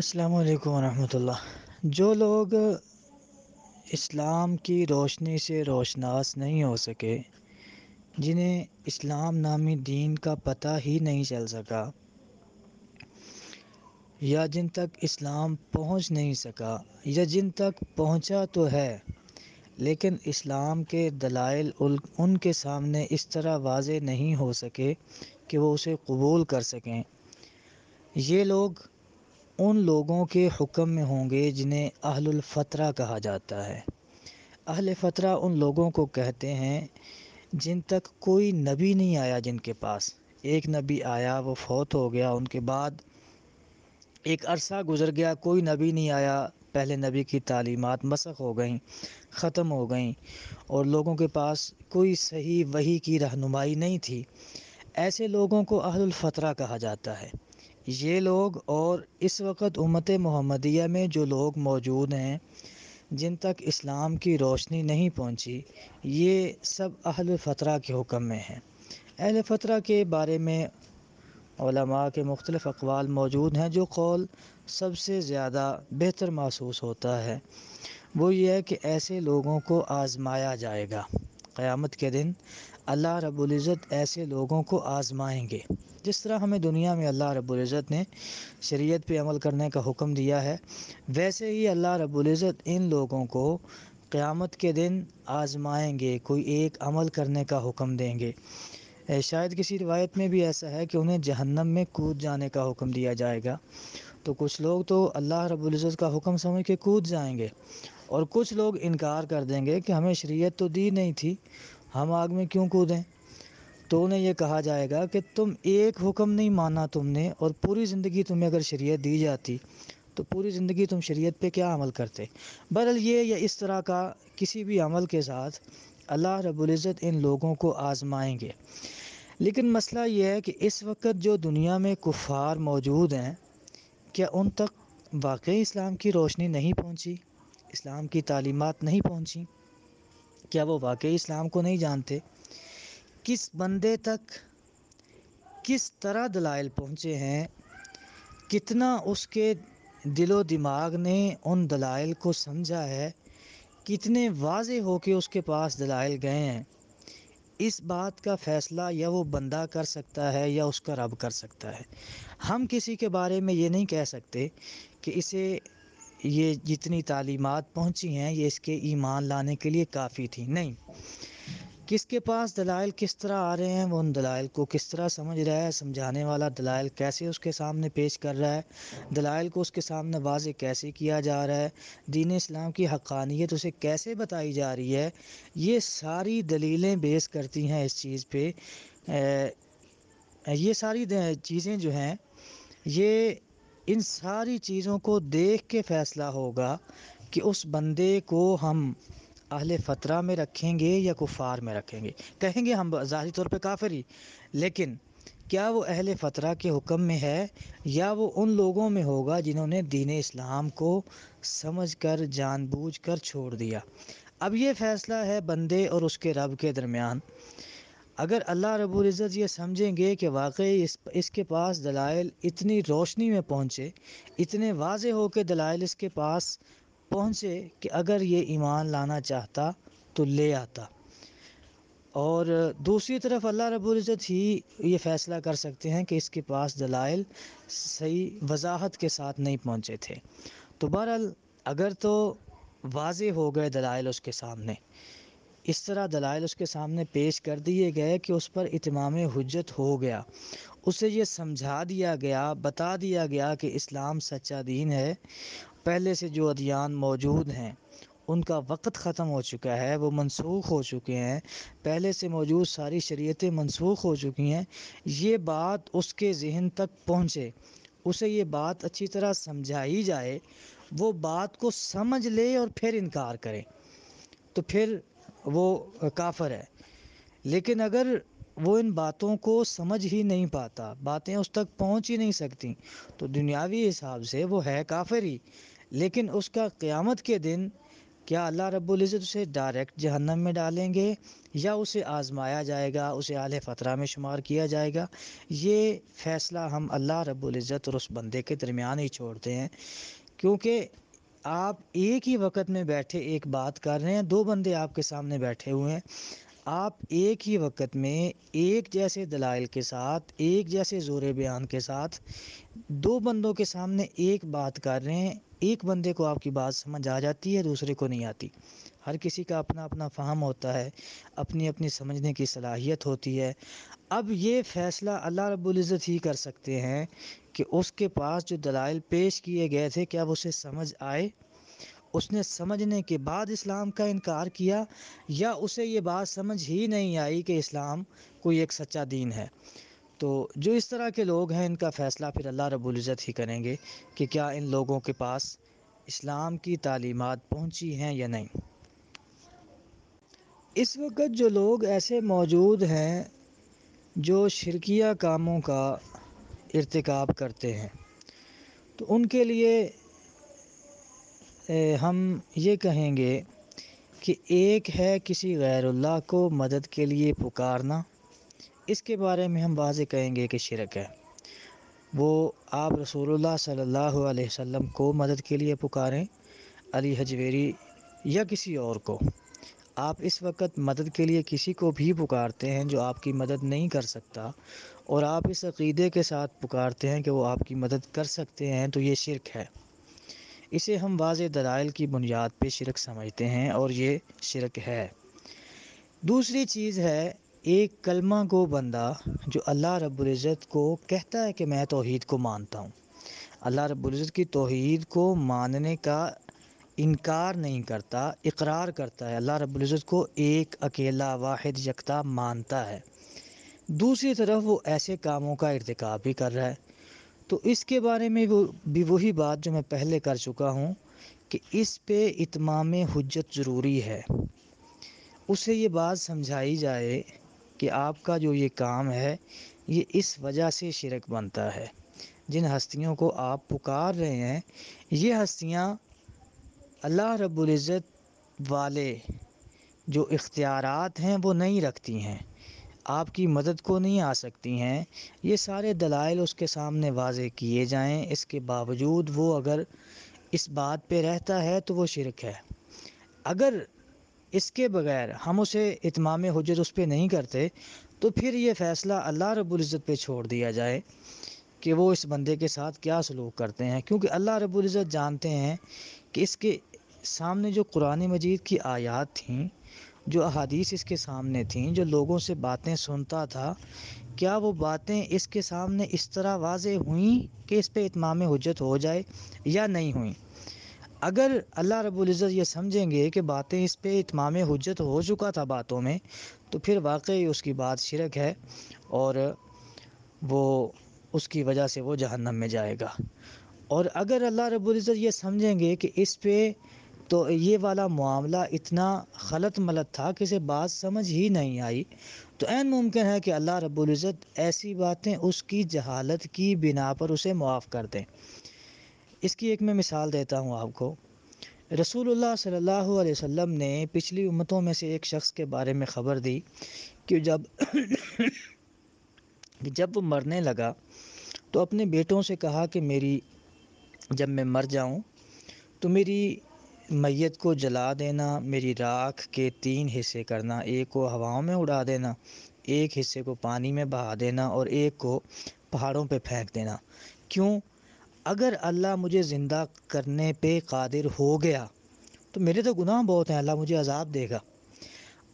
अस्सलाम वालेकुम रहमतुल्लाह जो लोग इस्लाम की रोशनी से रोशनास नहीं हो सके जिन्हें इस्लाम नामी दीन का पता ही नहीं चल सका या जिन तक इस्लाम पहुंच नहीं सका या जिन तक पहुंचा तो है लेकिन इस्लाम के दलाइल उनके सामने इस तरह वाज नहीं हो सके कि वो उसे कबूल कर सकें ये लोग उन लोगों के हुक्म में होंगे जिन्हें अहलफ़तरा कहा जाता है अहल फ़तरा उन लोगों को कहते हैं जिन तक कोई नबी नहीं आया जिनके पास एक नबी आया वो फौत हो गया उनके बाद एक अरसा गुज़र गया कोई नबी नहीं आया पहले नबी की तालीमत मसख हो गई ख़त्म हो गई और लोगों के पास कोई सही वही की रहनुमाई नहीं थी ऐसे लोगों को अहलफ़तरा कहा जाता है ये लोग और इस वक्त उमत मोहम्मदिया में जो लोग मौजूद हैं जिन तक इस्लाम की रोशनी नहीं पहुंची ये सब अहल फ़तरा के हुक्म में हैं अहल फ़तरा के बारे में के मुख्तलिफ़ अकवाल मौजूद हैं जो कौल सबसे ज़्यादा बेहतर महसूस होता है वो ये है कि ऐसे लोगों को आज़माया जाएगा क़्यामत के दिन अल्लाह रबुल्ज़त ऐसे लोगों को आज़माएँगे जिस तरह हमें दुनिया में अल्लाह रब्ज़त ने शरीयत पे अमल करने का हुक्म दिया है वैसे ही अल्लाह रब्ज़त इन लोगों को क़्यामत के दिन आजमाएंगे कोई एक अमल करने का हुक्म देंगे शायद किसी रिवायत में भी ऐसा है कि उन्हें जहन्नम में कूद जाने का हुक्म दिया जाएगा तो कुछ लोग तो अल्लाह रब्ज़त का हुक्म समझ के कूद जाएंगे और कुछ लोग इनकार कर देंगे कि हमें शरीयत तो दी नहीं थी हम आग में क्यों कूदें तो उन्हें यह कहा जाएगा कि तुम एक हुक्म नहीं माना तुमने और पूरी ज़िंदगी तुम्हें अगर शरीयत दी जाती तो पूरी ज़िंदगी तुम शरीयत पे क्या अमल करते बहरल ये या इस तरह का किसी भी अमल के साथ अल्लाह रबुल्ज़त इन लोगों को आजमाएंगे लेकिन मसला यह है कि इस वक्त जो दुनिया में कुफार मौजूद हैं क्या उन तक वाकई इस्लाम की रोशनी नहीं पहुँची इस्लाम की तालीमत नहीं पहुँची क्या वो वाकई इस्लाम को नहीं जानते किस बंदे तक किस तरह दलाइल पहुँचे हैं कितना उसके दिलो दिमाग ने उन दलाइल को समझा है कितने वाज हो के उसके पास दलाइल गए हैं इस बात का फ़ैसला या वो बंदा कर सकता है या उसका रब कर सकता है हम किसी के बारे में ये नहीं कह सकते कि इसे ये जितनी तालीमत पहुँची हैं ये इसके ईमान लाने के लिए काफ़ी थी नहीं किसके पास दलाइल किस तरह आ रहे हैं वो उन दलाइल को किस तरह समझ रहा है समझाने वाला दलाइल कैसे उसके सामने पेश कर रहा है दलाइल को उसके सामने वाज कैसे किया जा रहा है दीन इस्लाम की हकानियत उसे कैसे बताई जा रही है ये सारी दलीलें बेस करती हैं इस चीज़ पे ये सारी चीज़ें जो हैं ये इन सारी चीज़ों को देख के फ़ैसला होगा कि उस बंदे को हम अहल फ़तरा में रखेंगे या कुफ़ार में रखेंगे कहेंगे हम ज़ाहरी तौर पर काफिर ही लेकिन क्या वो अहल फ़तरा के हुक्म में है या वो उन लोगों में होगा जिन्होंने दीन इस्लाम को समझ कर जानबूझ कर छोड़ दिया अब ये फ़ैसला है बंदे और उसके रब के दरमियान अगर अल्लाह रबुल्ज़त ये समझेंगे कि वाकई इस इसके पास दलाइल इतनी रोशनी में पहुँचे इतने वाज हो के दलाइल इसके पास पहुँचे कि अगर ये ईमान लाना चाहता तो ले आता और दूसरी तरफ अल्लाह रबुल्ज़त ही ये फ़ैसला कर सकते हैं कि इसके पास दलाइल सही वजाहत के साथ नहीं पहुँचे थे तो बहरहाल अगर तो वाज हो गए दलाइल उसके सामने इस तरह दलाइल उसके सामने पेश कर दिए गए कि उस पर इतमाम हजत हो गया उसे ये समझा दिया गया बता दिया गया कि इस्लाम सच्चा दीन है पहले से जो अधियान मौजूद हैं उनका वक़्त ख़त्म हो चुका है वो मनसूख हो चुके हैं पहले से मौजूद सारी शरीतें मनसूख हो चुकी हैं ये बात उसके जहन तक पहुँचे उसे ये बात अच्छी तरह समझाई जाए वो बात को समझ ले और फिर इनकार करें तो फिर वो काफर है लेकिन अगर वो इन बातों को समझ ही नहीं पाता बातें उस तक पहुंच ही नहीं सकती तो दुनियावी हिसाब से वो है काफिर ही लेकिन उसका क़्यामत के दिन क्या अल्लाह रब्ज़त उसे डायरेक्ट जहन्नम में डालेंगे या उसे आज़माया जाएगा उसे आल फ़तरा में शुमार किया जाएगा ये फ़ैसला हम अल्लाह रब्ज़त और उस बंदे के दरमियान ही छोड़ते हैं क्योंकि आप एक ही वक्त में बैठे एक बात कर रहे हैं दो बंदे आपके सामने बैठे हुए हैं आप एक ही वक्त में एक जैसे दलाइल के साथ एक जैसे ज़ोर बयान के साथ दो बंदों के सामने एक बात कर रहे हैं एक बंदे को आपकी बात समझ आ जाती है दूसरे को नहीं आती हर किसी का अपना अपना फ़ाहम होता है अपनी अपनी समझने की सलाहियत होती है अब ये फ़ैसला अल्लाह रबुल्जत ही कर सकते हैं कि उसके पास जो दलाइल पेश किए गए थे क्या उसे समझ आए उसने समझने के बाद इस्लाम का इनकार किया या उसे ये बात समझ ही नहीं आई कि इस्लाम कोई एक सच्चा दीन है तो जो इस तरह के लोग हैं इनका फ़ैसला फिर अल्लाह रबुल्ज़त ही करेंगे कि क्या इन लोगों के पास इस्लाम की तालीमत पहुँची हैं या नहीं इस वक्त जो लोग ऐसे मौजूद हैं जो शिरकिया कामों का इरतकब करते हैं तो उनके लिए हम ये कहेंगे कि एक है किसी गैरुल्ला को मदद के लिए पुकारना इसके बारे में हम वाज कहेंगे कि शिरक है वो आप रसूलुल्लाह सल्लल्लाहु अलैहि वसल्लम को मदद के लिए पुकारें अली हजवेरी या किसी और को आप इस वक्त मदद के लिए किसी को भी पुकारते हैं जो आपकी मदद नहीं कर सकता और आप इस अकीदे के साथ पुकारते हैं कि वो आपकी मदद कर सकते हैं तो ये शिरक है इसे हम वाज दलाइल की बुनियाद पर शिरक समझते हैं और ये शिरक है दूसरी चीज़ है एक कलमा गो बंदा जो अल्लाह रबुल्ज़त को कहता है कि मैं तोहद को मानता हूँ अल्लाह रबुल्ज़त की तोहद को मानने का इनकार नहीं करता इकरार करता है अल्लाह रबुल्ज़त को एक अकेला वाहिद यकता मानता है दूसरी तरफ वो ऐसे कामों का इरतक भी कर रहा है तो इसके बारे में वो भी वही बात जो मैं पहले कर चुका हूँ कि इस पे इतमाम हजत ज़रूरी है उसे ये बात समझाई जाए कि आपका जो ये काम है ये इस वजह से शिरक बनता है जिन हस्तियों को आप पुकार रहे हैं ये हस्तियाँ अल्लाह रब्ज़त वाले जो इख्तियारत हैं वो नहीं रखती हैं आपकी मदद को नहीं आ सकती हैं ये सारे दलाइल उसके सामने वाजे किए जाएं इसके बावजूद वो अगर इस बात पे रहता है तो वो शिरक है अगर इसके बगैर हम उसे इतमाम हजरत उस पर नहीं करते तो फिर ये फ़ैसला अल्लाह रबुल्ज़त पे छोड़ दिया जाए कि वो इस बंदे के साथ क्या सलूक करते हैं क्योंकि अल्लाह रबुल्ज़त जानते हैं कि इसके सामने जो कुरान मजीद की आयात थी जो अहादीस इसके सामने थीं जो लोगों से बातें सुनता था क्या वो बातें इसके सामने इस तरह वाज हुई कि इस पर इतमाम हजत हो जाए या नहीं हुई अगर अल्लाह रबुल्ज़त ये समझेंगे कि बातें इस पर इतमाम हजत हो चुका था बातों में तो फिर वाकई उसकी बात शिरक है और वो उसकी वजह से वो जहन्नम में जाएगा और अगर अल्लाह रबुल्ज़त ये समझेंगे कि इस पर तो ये वाला मामला इतना गलत मलत था कि इसे बात समझ ही नहीं आई तो एन मुमकिन है कि अल्लाह रबुल्ज़त ऐसी बातें उसकी जहालत की बिना पर उसे मुआफ़ कर दें इसकी एक मैं मिसाल देता हूँ आपको रसूलुल्लाह सल्लल्लाहु अलैहि वसल्लम ने पिछली उम्मतों में से एक शख्स के बारे में ख़बर दी कि जब कि जब वो मरने लगा तो अपने बेटों से कहा कि मेरी जब मैं मर जाऊं तो मेरी मैत को जला देना मेरी राख के तीन हिस्से करना एक को हवाओं में उड़ा देना एक हिस्से को पानी में बहा देना और एक को पहाड़ों पे फेंक देना क्यों अगर अल्लाह मुझे ज़िंदा करने पे कादिर हो गया तो मेरे तो गुनाह बहुत हैं अल्लाह मुझे अजाब देगा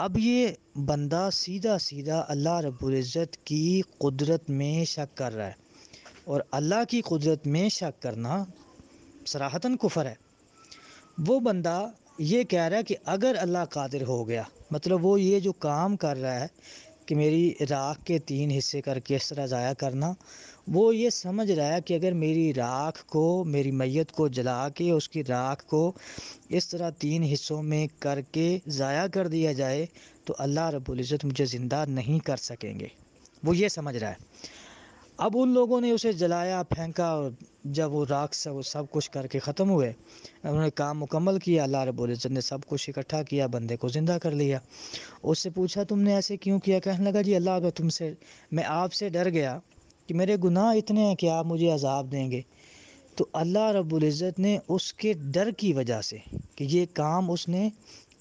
अब ये बंदा सीधा सीधा अल्लाह रबुल्ज़त की कुदरत में शक कर रहा है और अल्लाह की कुदरत में शक करना सराहतन कुफर है वो बंदा ये कह रहा है कि अगर अल्लाह कादिर हो गया मतलब वो ये जो काम कर रहा है कि मेरी राख के तीन हिस्से करके इस तरह ज़ाया करना वो ये समझ रहा है कि अगर मेरी राख को मेरी मैयत को जला के उसकी राख को इस तरह तीन हिस्सों में करके ज़ाया कर दिया जाए तो अल्लाह रबुल्ज़त मुझे ज़िंदा नहीं कर सकेंगे वो ये समझ रहा है अब उन लोगों ने उसे जलाया फेंका और जब वो राख से वो सब कुछ करके ख़त्म हुए उन्होंने काम मुकम्मल किया अल्लाह रबुल्ज़त ने सब कुछ इकट्ठा किया बंदे को ज़िंदा कर लिया उससे पूछा तुमने ऐसे क्यों किया कहने लगा जी अल्लाह मैं तुमसे मैं आपसे डर गया कि मेरे गुनाह इतने हैं कि आप मुझे अजाब देंगे तो अल्लाह रबुल्ज़त ने उसके डर की वजह से कि ये काम उसने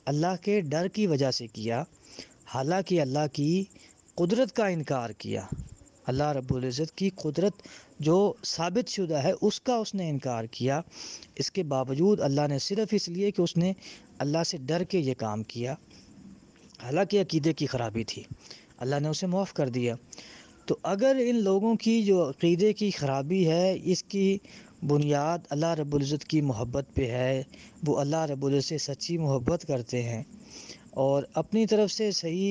अल्लाह के डर की वजह से किया हालांकि अल्लाह की कुदरत का इनकार किया अल्लाह रब्ज़त की कुदरत जो साबित शुदा है उसका उसने इनकार किया इसके बावजूद अल्लाह ने सिर्फ इसलिए कि उसने अल्लाह से डर के ये काम किया हालांकि अकीदे की ख़राबी थी अल्लाह ने उसे मुआफ़ कर दिया तो अगर इन लोगों की जो अकीदे की ख़राबी है इसकी बुनियाद अल्लाह रबुल्ज़त की मोहब्बत पे है वो अल्लाह रब्ज़त से सच्ची मोहब्बत करते हैं और अपनी तरफ से सही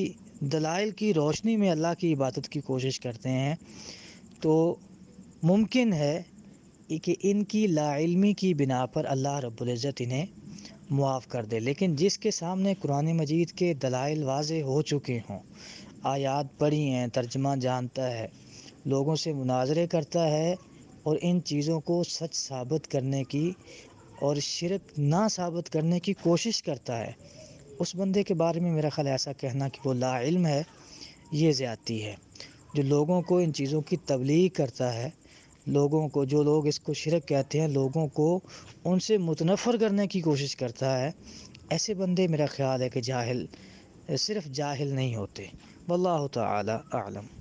दलाइल की रोशनी में अल्लाह की इबादत की कोशिश करते हैं तो मुमकिन है कि इनकी लाइलमी की बिना पर अल्लाह रब्ज़त इन्हें मुआफ़ कर दे लेकिन जिसके सामने कुरान मजीद के दलाइल वाज हो चुके हों आयात पढ़ी हैं तर्जमा जानता है लोगों से मुनाजरे करता है और इन चीज़ों को सच साबित करने की और शिरक ना साबित करने की कोशिश करता है उस बंदे के बारे में मेरा ख्याल ऐसा कहना कि वो लाइल है ये ज़्यादती है जो लोगों को इन चीज़ों की तबलीग करता है लोगों को जो लोग इसको शिरक कहते हैं लोगों को उनसे मुतनफ़र करने की कोशिश करता है ऐसे बंदे मेरा ख्याल है कि जाहिल सिर्फ जाहिल नहीं होते वल्ल तम आलम